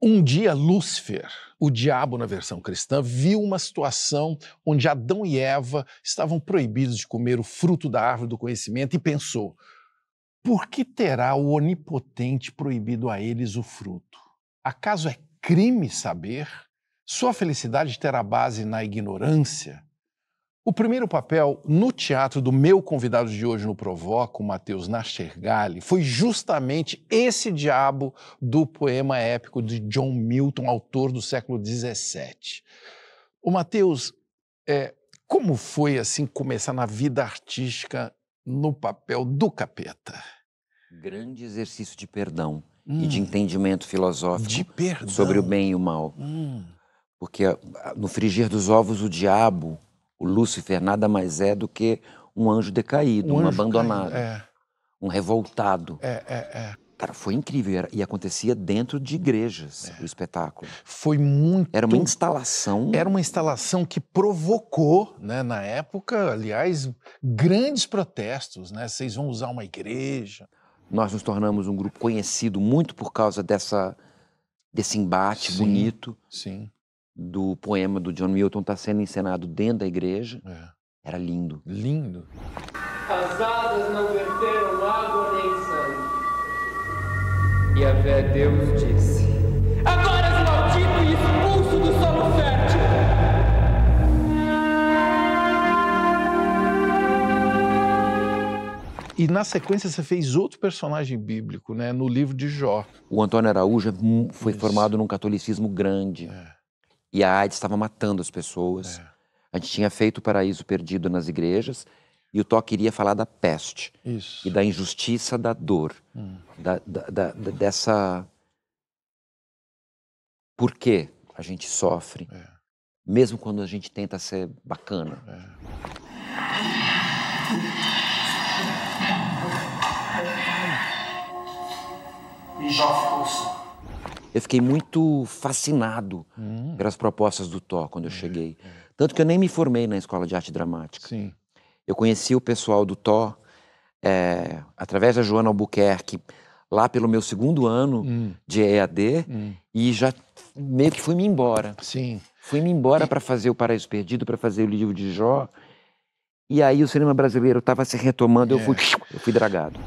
Um dia, Lúcifer, o diabo na versão cristã, viu uma situação onde Adão e Eva estavam proibidos de comer o fruto da árvore do conhecimento e pensou: por que terá o Onipotente proibido a eles o fruto? Acaso é crime saber? Sua felicidade terá base na ignorância? O primeiro papel no teatro do meu convidado de hoje no Provoca, o Matheus Nastergalli, foi justamente esse diabo do poema épico de John Milton, autor do século XVII. O Matheus, é, como foi assim começar na vida artística no papel do capeta? Grande exercício de perdão hum. e de hum. entendimento filosófico de sobre o bem e o mal. Hum. Porque ah, no frigir dos ovos, o diabo o Lúcifer nada mais é do que um anjo decaído, um, anjo abandonado, é. um revoltado. É, é, é. Cara, foi incrível. E acontecia dentro de igrejas é. o espetáculo. Foi muito. Era uma instalação. Era uma instalação que provocou, né, na época, aliás, grandes protestos. Né? Vocês vão usar uma igreja. Nós nos tornamos um grupo conhecido muito por causa dessa, desse embate sim, bonito. Sim do poema do John Milton está sendo encenado dentro da igreja. É. Era lindo. Lindo. As asas não verteram água nem sangue. E a fé Deus disse: Agora és maldito e expulso do solo fértil. E na sequência você fez outro personagem bíblico, né, no livro de Jó. O Antônio Araújo é foi Isso. formado num catolicismo grande. É e a AIDS estava matando as pessoas. É. A gente tinha feito o Paraíso Perdido nas igrejas e o Toque iria falar da peste Isso. e da injustiça da dor, hum. da, da, da, dessa. Por que a gente sofre, é. mesmo quando a gente tenta ser bacana? É. E já ficou só. Eu fiquei muito fascinado hum. pelas propostas do Thor quando eu uhum. cheguei. Tanto que eu nem me formei na escola de arte dramática. Sim. Eu conheci o pessoal do Thor é, através da Joana Albuquerque lá pelo meu segundo ano hum. de EAD hum. e já meio que fui-me embora. Sim. Fui-me embora para fazer o Paraíso Perdido, para fazer o livro de Jó. E aí o cinema brasileiro estava se retomando, é. eu, fui, eu fui dragado.